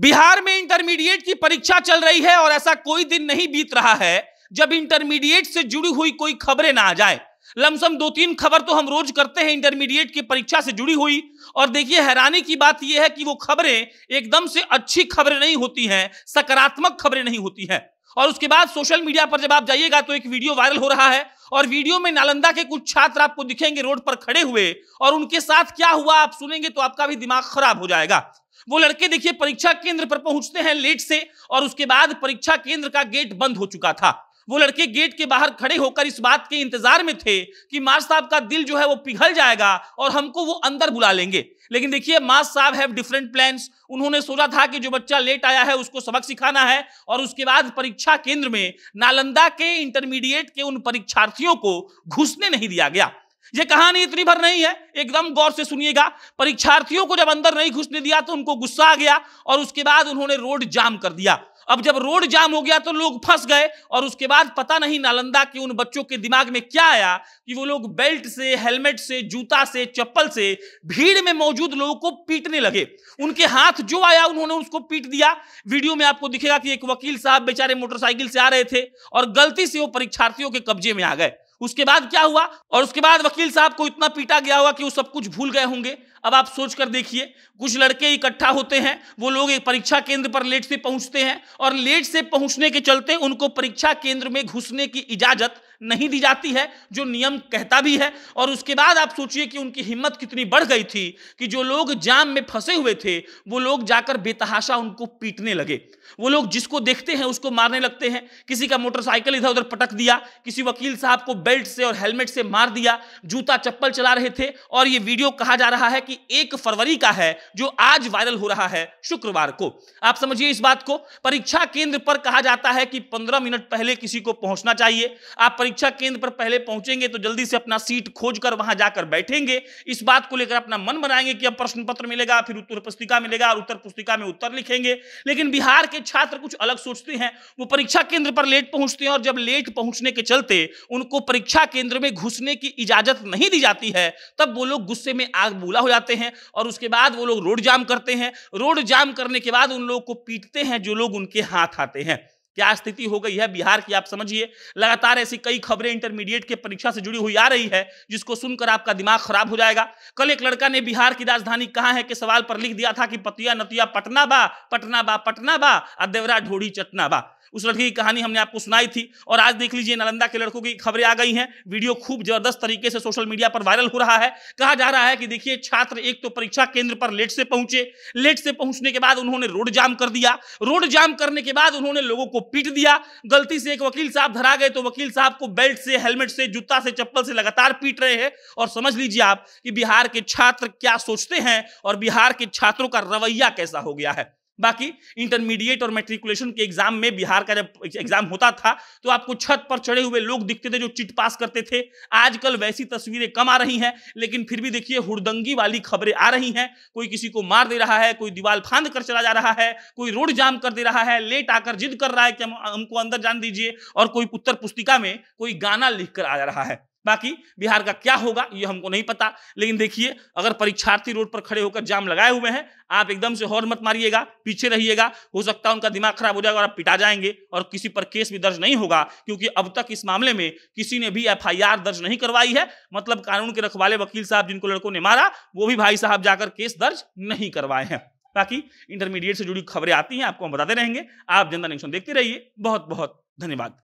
बिहार में इंटरमीडिएट की परीक्षा चल रही है और ऐसा कोई दिन नहीं बीत रहा है जब इंटरमीडिएट से जुड़ी हुई कोई खबरें ना आ जाए लमसम दो तीन खबर तो हम रोज करते हैं इंटरमीडिएट की परीक्षा से जुड़ी हुई और देखिए हैरानी की बात यह है कि वो खबरें एकदम से अच्छी खबरें नहीं होती हैं सकारात्मक खबरें नहीं होती हैं और उसके बाद सोशल मीडिया पर जब आप जाइएगा तो एक वीडियो वायरल हो रहा है और वीडियो में नालंदा के कुछ छात्र आपको दिखेंगे रोड पर खड़े हुए और उनके साथ क्या हुआ आप सुनेंगे तो आपका भी दिमाग खराब हो जाएगा वो लड़के देखिए परीक्षा केंद्र पर पहुंचते हैं लेट से और उसके बाद परीक्षा केंद्र का गेट बंद हो चुका था वो लड़के गेट के बाहर खड़े होकर इस बात के इंतजार में थे कि मार साहब का दिल जो है वो पिघल जाएगा और हमको वो अंदर बुला लेंगे लेकिन देखिए मार साहब हैव डिफरेंट प्लान्स उन्होंने सोचा था कि जो बच्चा लेट आया है उसको सबक सिखाना है और उसके बाद परीक्षा केंद्र में नालंदा के इंटरमीडिएट के उन परीक्षार्थियों को घुसने नहीं दिया गया ये कहानी इतनी भर नहीं है एकदम गौर से सुनिएगा परीक्षार्थियों को जब अंदर नहीं घुसने दिया तो उनको गुस्सा आ गया और उसके बाद उन्होंने रोड जाम कर दिया अब जब रोड जाम हो गया तो लोग फंस गए और उसके बाद पता नहीं नालंदा के उन बच्चों के दिमाग में क्या आया कि वो लोग बेल्ट से हेलमेट से जूता से चप्पल से भीड़ में मौजूद लोगों को पीटने लगे उनके हाथ जो आया उन्होंने उसको पीट दिया वीडियो में आपको दिखेगा कि एक वकील साहब बेचारे मोटरसाइकिल से आ रहे थे और गलती से वो परीक्षार्थियों के कब्जे में आ गए उसके बाद क्या हुआ और उसके बाद वकील साहब को इतना पीटा गया हुआ कि वो सब कुछ भूल गए होंगे अब आप सोच कर देखिए कुछ लड़के इकट्ठा होते हैं वो लोग एक परीक्षा केंद्र पर लेट से पहुंचते हैं और लेट से पहुंचने के चलते उनको परीक्षा केंद्र में घुसने की इजाजत नहीं दी जाती है जो नियम कहता भी है और उसके बाद आप सोचिए कि उनकी हिम्मत कितनी बढ़ गई थी कि जो लोग जाम में फंसे हुए थे वो लोग जाकर बेतहाशा उनको पीटने लगे वो लोग जिसको देखते हैं उसको मारने लगते हैं किसी का मोटरसाइकिल इधर उधर पटक दिया किसी वकील साहब को बेल्ट से और हेलमेट से मार दिया जूता चप्पल चला रहे थे और ये वीडियो कहा जा रहा है कि एक फरवरी का है जो आज वायरल हो रहा है शुक्रवार को आप समझिए इस बात को परीक्षा केंद्र पर कहा जाता है कि पंद्रह मिनट पहले किसी को पहुंचना चाहिए आप परीक्षा केंद्र पर पहले पहुंचेंगे तो जल्दी से अपना सीट खोज कर वहां जाकर बैठेंगे इस बात को लेकर अपना मन बनाएंगे कि अब प्रश्न पत्र मिलेगा फिर उत्तर पुस्तिका मिलेगा और उत्तर पुस्तिका में उत्तर लिखेंगे लेकिन बिहार के छात्र कुछ अलग सोचते हैं वो परीक्षा केंद्र पर लेट पहुंचते हैं और जब लेट पहुंचने के चलते उनको परीक्षा केंद्र में घुसने की इजाजत नहीं दी जाती है तब वो लोग गुस्से में आग बोला हो जाते हैं और उसके बाद वो लोग रोड जाम करते हैं रोड जाम करने के बाद उन लोगों को पीटते हैं जो लोग उनके हाथ आते हैं क्या स्थिति हो गई है बिहार की आप समझिए लगातार ऐसी कई खबरें इंटरमीडिएट के परीक्षा से जुड़ी हुई आ रही है जिसको सुनकर आपका दिमाग खराब हो जाएगा कल एक लड़का ने बिहार की राजधानी कहा है कि सवाल पर लिख दिया था कि पतिया नतिया पटना बा पटना बा पटना बा और देवरा ढोड़ी चटना बा उस लड़की की कहानी हमने आपको सुनाई थी और आज देख लीजिए नालंदा के लड़कों की खबरें आ गई हैं वीडियो खूब जबरदस्त तरीके से सोशल मीडिया पर वायरल हो रहा है कहा जा रहा है कि देखिए छात्र एक तो परीक्षा केंद्र पर लेट से पहुंचे लेट से पहुंचने के बाद उन्होंने रोड जाम कर दिया रोड जाम करने के बाद उन्होंने लोगों को पीट दिया गलती से एक वकील साहब धरा गए तो वकील साहब को बेल्ट से हेलमेट से जूता से चप्पल से लगातार पीट रहे हैं और समझ लीजिए आप कि बिहार के छात्र क्या सोचते हैं और बिहार के छात्रों का रवैया कैसा हो गया है बाकी इंटरमीडिएट और मेट्रिकुलेशन के एग्जाम में बिहार का जब एग्जाम होता था तो आपको छत पर चढ़े हुए लोग दिखते थे जो चिट पास करते थे आजकल वैसी तस्वीरें कम आ रही हैं लेकिन फिर भी देखिए हुड़दंगी वाली खबरें आ रही हैं कोई किसी को मार दे रहा है कोई दीवार फांद कर चला जा रहा है कोई रोड जाम कर दे रहा है लेट आकर जिद कर रहा है कि हमको अंदर जान दीजिए और कोई उत्तर पुस्तिका में कोई गाना लिख कर आ जा रहा है बाकी बिहार का क्या होगा ये हमको नहीं पता लेकिन देखिए अगर परीक्षार्थी रोड पर खड़े होकर जाम लगाए हुए हैं आप एकदम से हॉर्न मत मारिएगा पीछे रहिएगा हो सकता है उनका दिमाग खराब हो जाएगा और आप पिटा जाएंगे और किसी पर केस भी दर्ज नहीं होगा क्योंकि अब तक इस मामले में किसी ने भी एफ दर्ज नहीं करवाई है मतलब कानून के रखवाले वकील साहब जिनको लड़कों ने मारा वो भी भाई साहब जाकर केस दर्ज नहीं करवाए हैं बाकी इंटरमीडिएट से जुड़ी खबरें आती हैं आपको हम बताते रहेंगे आप जनता नेक्शन देखते रहिए बहुत बहुत धन्यवाद